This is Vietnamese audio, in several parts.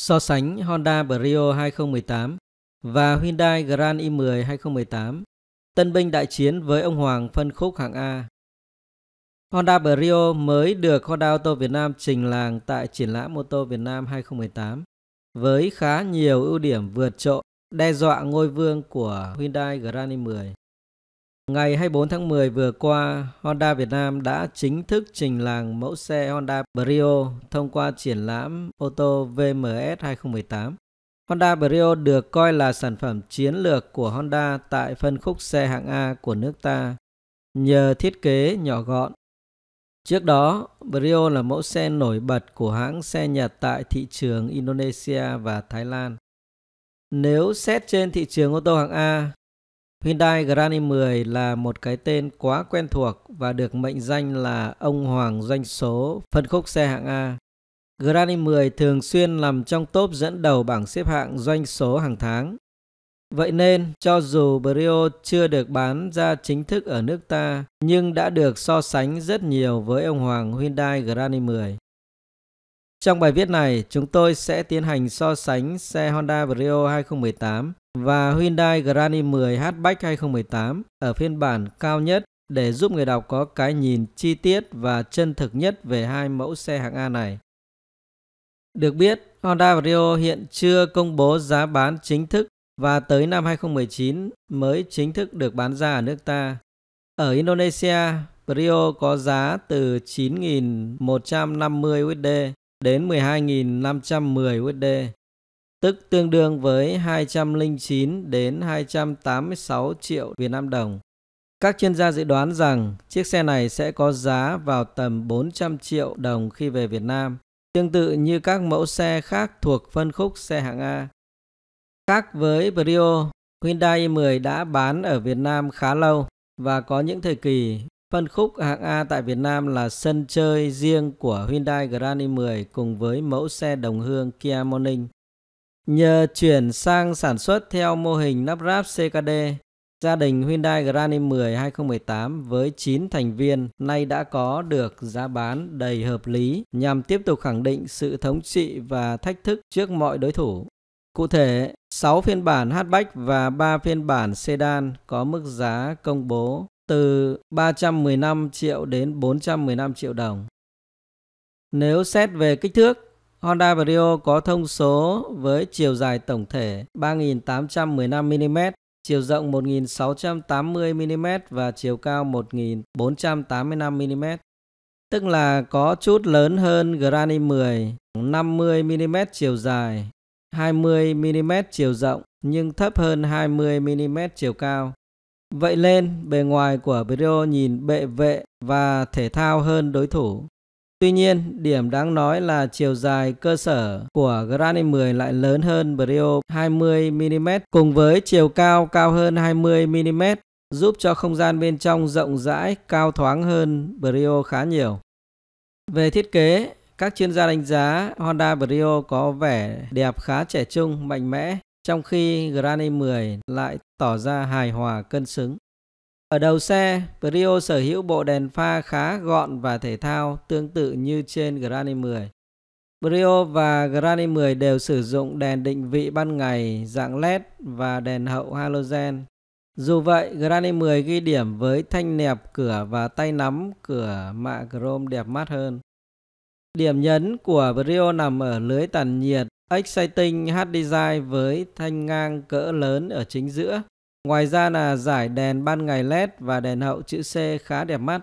So sánh Honda Brio 2018 và Hyundai Grand i10 2018, tân binh đại chiến với ông Hoàng phân khúc hạng A. Honda Brio mới được Honda Auto Việt Nam trình làng tại triển lãm ô tô Việt Nam 2018 với khá nhiều ưu điểm vượt trội đe dọa ngôi vương của Hyundai Grand i10. Ngày 24 tháng 10 vừa qua, Honda Việt Nam đã chính thức trình làng mẫu xe Honda Brio thông qua triển lãm ô tô VMS 2018. Honda Brio được coi là sản phẩm chiến lược của Honda tại phân khúc xe hạng A của nước ta nhờ thiết kế nhỏ gọn. Trước đó, Brio là mẫu xe nổi bật của hãng xe Nhật tại thị trường Indonesia và Thái Lan. Nếu xét trên thị trường ô tô hạng A, Hyundai Grand i10 là một cái tên quá quen thuộc và được mệnh danh là ông hoàng doanh số phân khúc xe hạng A. Grand i10 thường xuyên nằm trong top dẫn đầu bảng xếp hạng doanh số hàng tháng. Vậy nên, cho dù Brio chưa được bán ra chính thức ở nước ta, nhưng đã được so sánh rất nhiều với ông hoàng Hyundai Grand i10. Trong bài viết này, chúng tôi sẽ tiến hành so sánh xe Honda Brio 2018 và Hyundai Grand i10 Hatchback 2018 ở phiên bản cao nhất để giúp người đọc có cái nhìn chi tiết và chân thực nhất về hai mẫu xe hạng A này. Được biết, Honda Vario hiện chưa công bố giá bán chính thức và tới năm 2019 mới chính thức được bán ra ở nước ta. Ở Indonesia, Vario có giá từ 9.150 USD đến 12.510 USD tức tương đương với 209 đến 286 triệu Việt Nam đồng. Các chuyên gia dự đoán rằng chiếc xe này sẽ có giá vào tầm 400 triệu đồng khi về Việt Nam, tương tự như các mẫu xe khác thuộc phân khúc xe hạng A. Khác với Brio, Hyundai i10 đã bán ở Việt Nam khá lâu và có những thời kỳ phân khúc hạng A tại Việt Nam là sân chơi riêng của Hyundai Grand i10 cùng với mẫu xe đồng hương Kia Morning. Nhờ chuyển sang sản xuất theo mô hình nắp ráp CKD, gia đình Hyundai Grand i10 2018 với 9 thành viên nay đã có được giá bán đầy hợp lý nhằm tiếp tục khẳng định sự thống trị và thách thức trước mọi đối thủ. Cụ thể, 6 phiên bản hatchback và 3 phiên bản sedan có mức giá công bố từ 315 triệu đến 415 triệu đồng. Nếu xét về kích thước, Honda Brio có thông số với chiều dài tổng thể 3.815mm, chiều rộng 1.680mm và chiều cao 1.485mm. Tức là có chút lớn hơn Granny 10, 50mm chiều dài, 20mm chiều rộng nhưng thấp hơn 20mm chiều cao. Vậy nên bề ngoài của Brio nhìn bệ vệ và thể thao hơn đối thủ. Tuy nhiên, điểm đáng nói là chiều dài cơ sở của Granny 10 lại lớn hơn Brio 20mm cùng với chiều cao cao hơn 20mm giúp cho không gian bên trong rộng rãi, cao thoáng hơn Brio khá nhiều. Về thiết kế, các chuyên gia đánh giá Honda Brio có vẻ đẹp khá trẻ trung, mạnh mẽ, trong khi Granny 10 lại tỏ ra hài hòa cân xứng. Ở đầu xe, Brio sở hữu bộ đèn pha khá gọn và thể thao tương tự như trên Granny 10. Brio và Granny 10 đều sử dụng đèn định vị ban ngày dạng LED và đèn hậu halogen. Dù vậy, Granny 10 ghi điểm với thanh nẹp cửa và tay nắm cửa mạ chrome đẹp mắt hơn. Điểm nhấn của Brio nằm ở lưới tản nhiệt Exciting Hard Design với thanh ngang cỡ lớn ở chính giữa Ngoài ra là giải đèn ban ngày LED và đèn hậu chữ C khá đẹp mắt.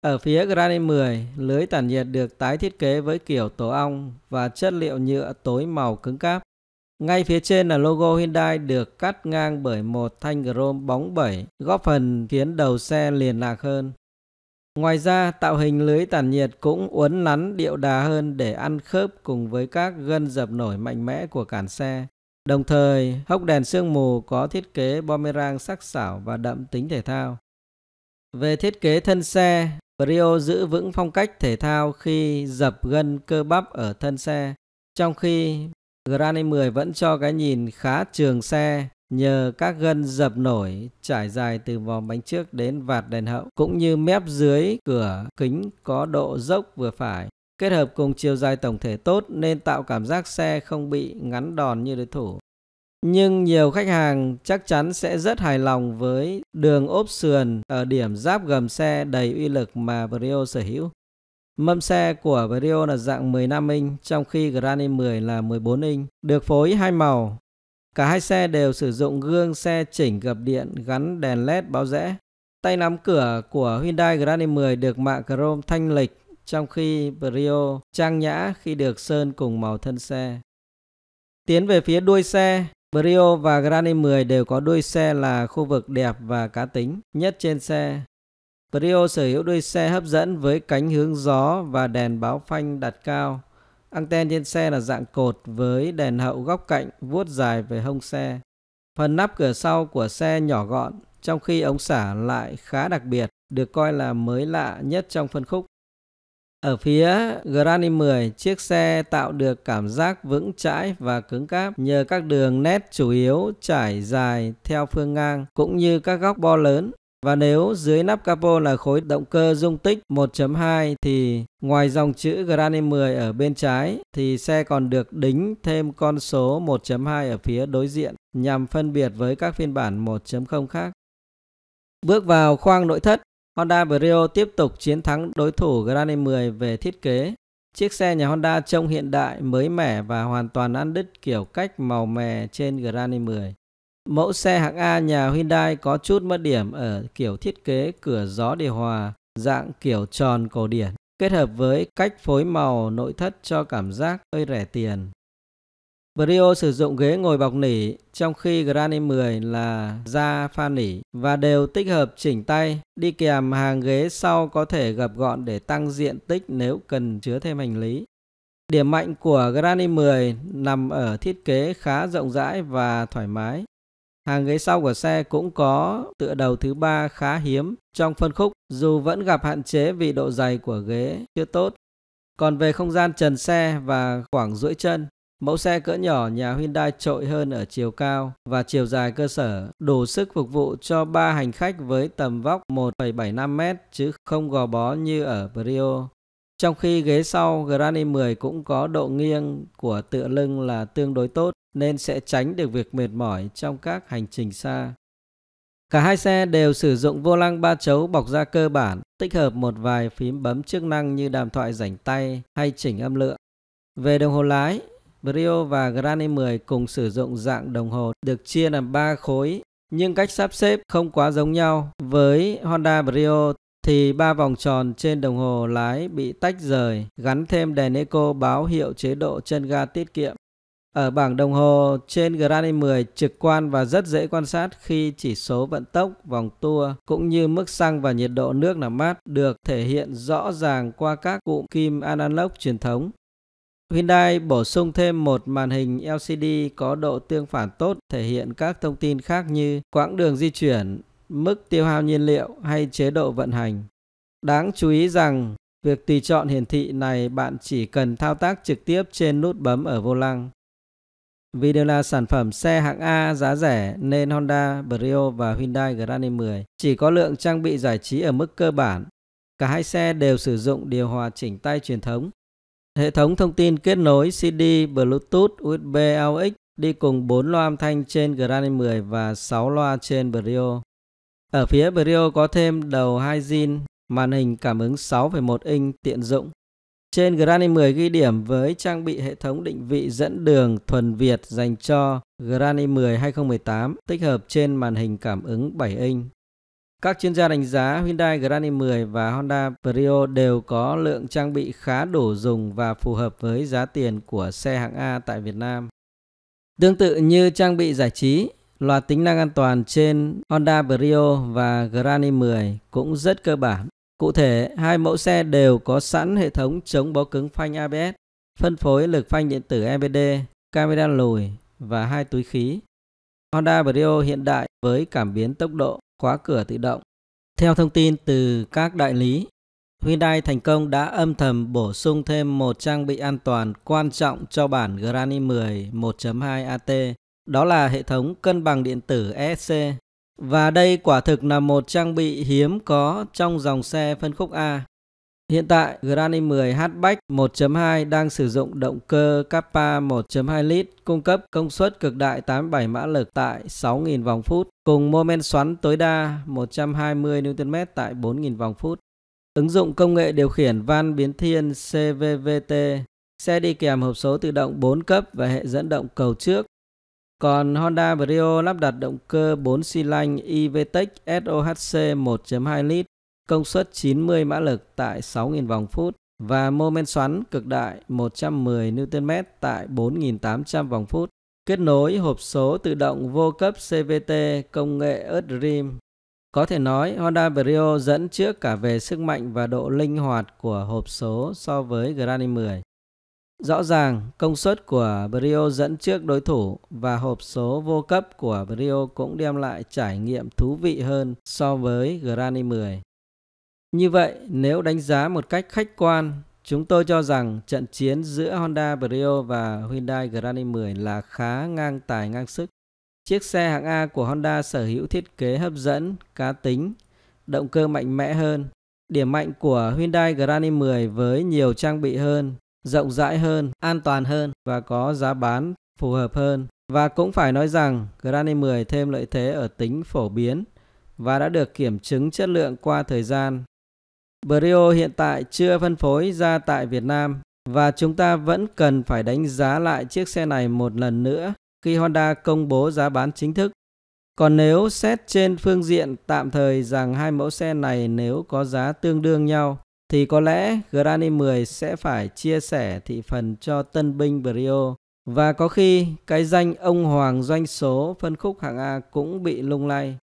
Ở phía Granny 10, lưới tản nhiệt được tái thiết kế với kiểu tổ ong và chất liệu nhựa tối màu cứng cáp. Ngay phía trên là logo Hyundai được cắt ngang bởi một thanh chrome bóng bẩy, góp phần khiến đầu xe liền lạc hơn. Ngoài ra, tạo hình lưới tản nhiệt cũng uốn nắn điệu đà hơn để ăn khớp cùng với các gân dập nổi mạnh mẽ của cản xe. Đồng thời, hốc đèn sương mù có thiết kế boomerang sắc sảo và đậm tính thể thao. Về thiết kế thân xe, Brio giữ vững phong cách thể thao khi dập gân cơ bắp ở thân xe, trong khi Granny 10 vẫn cho cái nhìn khá trường xe nhờ các gân dập nổi trải dài từ vòng bánh trước đến vạt đèn hậu cũng như mép dưới cửa kính có độ dốc vừa phải Kết hợp cùng chiều dài tổng thể tốt nên tạo cảm giác xe không bị ngắn đòn như đối thủ. Nhưng nhiều khách hàng chắc chắn sẽ rất hài lòng với đường ốp sườn ở điểm giáp gầm xe đầy uy lực mà Brio sở hữu. Mâm xe của Brio là dạng 15 inch trong khi Granny 10 là 14 inch, được phối hai màu. Cả hai xe đều sử dụng gương xe chỉnh gập điện gắn đèn LED báo rẽ. Tay nắm cửa của Hyundai Granny 10 được mạ chrome thanh lịch trong khi Brio trang nhã khi được sơn cùng màu thân xe. Tiến về phía đuôi xe, Brio và Granny 10 đều có đuôi xe là khu vực đẹp và cá tính nhất trên xe. Brio sở hữu đuôi xe hấp dẫn với cánh hướng gió và đèn báo phanh đặt cao. Anten trên xe là dạng cột với đèn hậu góc cạnh vuốt dài về hông xe. Phần nắp cửa sau của xe nhỏ gọn, trong khi ống xả lại khá đặc biệt, được coi là mới lạ nhất trong phân khúc. Ở phía Granny 10, chiếc xe tạo được cảm giác vững chãi và cứng cáp nhờ các đường nét chủ yếu trải dài theo phương ngang cũng như các góc bo lớn. Và nếu dưới nắp capo là khối động cơ dung tích 1.2 thì ngoài dòng chữ Granny 10 ở bên trái thì xe còn được đính thêm con số 1.2 ở phía đối diện nhằm phân biệt với các phiên bản 1.0 khác. Bước vào khoang nội thất, Honda Brio tiếp tục chiến thắng đối thủ Granny 10 về thiết kế. Chiếc xe nhà Honda trông hiện đại, mới mẻ và hoàn toàn ăn đứt kiểu cách màu mè trên Granny 10. Mẫu xe hạng A nhà Hyundai có chút mất điểm ở kiểu thiết kế cửa gió điều hòa, dạng kiểu tròn cổ điển, kết hợp với cách phối màu nội thất cho cảm giác hơi rẻ tiền. Brio sử dụng ghế ngồi bọc nỉ, trong khi Gran 10 là da pha nỉ và đều tích hợp chỉnh tay. Đi kèm hàng ghế sau có thể gập gọn để tăng diện tích nếu cần chứa thêm hành lý. Điểm mạnh của Gran 10 nằm ở thiết kế khá rộng rãi và thoải mái. Hàng ghế sau của xe cũng có tựa đầu thứ ba khá hiếm trong phân khúc dù vẫn gặp hạn chế vì độ dày của ghế chưa tốt. Còn về không gian trần xe và khoảng duỗi chân Mẫu xe cỡ nhỏ nhà Hyundai trội hơn ở chiều cao và chiều dài cơ sở, đủ sức phục vụ cho 3 hành khách với tầm vóc 1,75m chứ không gò bó như ở Brio. Trong khi ghế sau Grand i10 cũng có độ nghiêng của tựa lưng là tương đối tốt nên sẽ tránh được việc mệt mỏi trong các hành trình xa. Cả hai xe đều sử dụng vô lăng ba chấu bọc da cơ bản, tích hợp một vài phím bấm chức năng như đàm thoại rảnh tay hay chỉnh âm lượng. Về đồng hồ lái, Brio và Granny 10 cùng sử dụng dạng đồng hồ được chia làm 3 khối, nhưng cách sắp xếp không quá giống nhau. Với Honda Brio thì ba vòng tròn trên đồng hồ lái bị tách rời, gắn thêm đèn eco báo hiệu chế độ chân ga tiết kiệm. Ở bảng đồng hồ trên Granny 10 trực quan và rất dễ quan sát khi chỉ số vận tốc, vòng tua cũng như mức xăng và nhiệt độ nước làm mát được thể hiện rõ ràng qua các cụm kim analog truyền thống. Hyundai bổ sung thêm một màn hình LCD có độ tương phản tốt thể hiện các thông tin khác như quãng đường di chuyển, mức tiêu hao nhiên liệu hay chế độ vận hành. Đáng chú ý rằng, việc tùy chọn hiển thị này bạn chỉ cần thao tác trực tiếp trên nút bấm ở vô lăng. Vì đều là sản phẩm xe hạng A giá rẻ nên Honda Brio và Hyundai Grand i10 chỉ có lượng trang bị giải trí ở mức cơ bản. Cả hai xe đều sử dụng điều hòa chỉnh tay truyền thống Hệ thống thông tin kết nối CD, Bluetooth, USB AUX đi cùng 4 loa âm thanh trên Granny 10 và 6 loa trên Brio. Ở phía Brio có thêm đầu 2 zin, màn hình cảm ứng 6,1 inch tiện dụng. Trên Granny 10 ghi điểm với trang bị hệ thống định vị dẫn đường thuần Việt dành cho Granny 10 2018 tích hợp trên màn hình cảm ứng 7 inch. Các chuyên gia đánh giá Hyundai Grand i10 và Honda Brio đều có lượng trang bị khá đủ dùng và phù hợp với giá tiền của xe hạng A tại Việt Nam. Tương tự như trang bị giải trí, loạt tính năng an toàn trên Honda Brio và Grand i10 cũng rất cơ bản. Cụ thể, hai mẫu xe đều có sẵn hệ thống chống bó cứng phanh ABS, phân phối lực phanh điện tử EBD, camera lùi và hai túi khí. Honda Brio hiện đại với cảm biến tốc độ khóa cửa tự động. Theo thông tin từ các đại lý, Hyundai thành công đã âm thầm bổ sung thêm một trang bị an toàn quan trọng cho bản Granny 10 1.2 AT, đó là hệ thống cân bằng điện tử ESC. Và đây quả thực là một trang bị hiếm có trong dòng xe phân khúc A. Hiện tại, Grand i10 hatchback 1.2 đang sử dụng động cơ Kappa 1.2 lít cung cấp công suất cực đại 87 mã lực tại 6.000 vòng phút cùng mô men xoắn tối đa 120 Nm tại 4.000 vòng phút. Ứng dụng công nghệ điều khiển van biến thiên CVVT, xe đi kèm hộp số tự động 4 cấp và hệ dẫn động cầu trước. Còn Honda Brio lắp đặt động cơ 4 xi lanh EVTEC SOHC 1.2 lít công suất 90 mã lực tại 6.000 vòng phút và mô men xoắn cực đại 110 Nm tại 4.800 vòng phút. Kết nối hộp số tự động vô cấp CVT công nghệ Earthrim. Có thể nói Honda Brio dẫn trước cả về sức mạnh và độ linh hoạt của hộp số so với Grand i10. Rõ ràng công suất của Brio dẫn trước đối thủ và hộp số vô cấp của Brio cũng đem lại trải nghiệm thú vị hơn so với Grand i10. Như vậy, nếu đánh giá một cách khách quan, chúng tôi cho rằng trận chiến giữa Honda Brio và Hyundai Grand i10 là khá ngang tài ngang sức. Chiếc xe hạng A của Honda sở hữu thiết kế hấp dẫn, cá tính, động cơ mạnh mẽ hơn. Điểm mạnh của Hyundai Grand i10 với nhiều trang bị hơn, rộng rãi hơn, an toàn hơn và có giá bán phù hợp hơn. Và cũng phải nói rằng Grand i10 thêm lợi thế ở tính phổ biến và đã được kiểm chứng chất lượng qua thời gian Brio hiện tại chưa phân phối ra tại Việt Nam và chúng ta vẫn cần phải đánh giá lại chiếc xe này một lần nữa khi Honda công bố giá bán chính thức. Còn nếu xét trên phương diện tạm thời rằng hai mẫu xe này nếu có giá tương đương nhau thì có lẽ Granny 10 sẽ phải chia sẻ thị phần cho tân binh Brio và có khi cái danh ông hoàng doanh số phân khúc hạng A cũng bị lung lay.